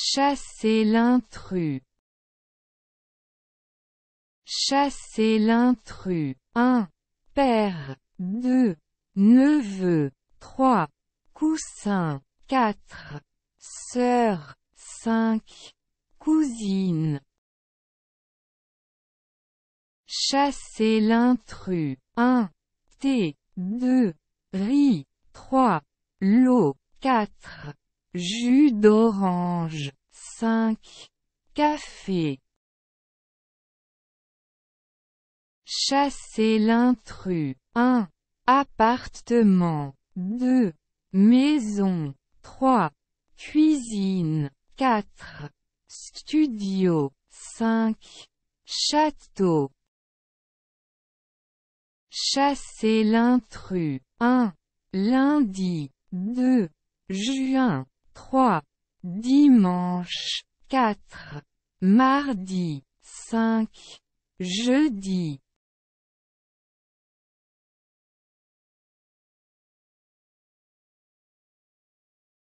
Chasser l'intrus. Chasser l'intrus. 1. Père. 2. Neveu. 3. Coussin. 4. Sœur. 5. Cousine. Chasser l'intrus. 1. T. 2. Riz. 3. L'eau. 4. Jus d'orange. 5. Café. Chasser l'intrus. 1. Appartement. 2. Maison. 3. Cuisine. 4. Studio. 5. Château. Chasser l'intrus. 1. Lundi. 2. Juin. 3. Dimanche. 4. Mardi. 5. Jeudi.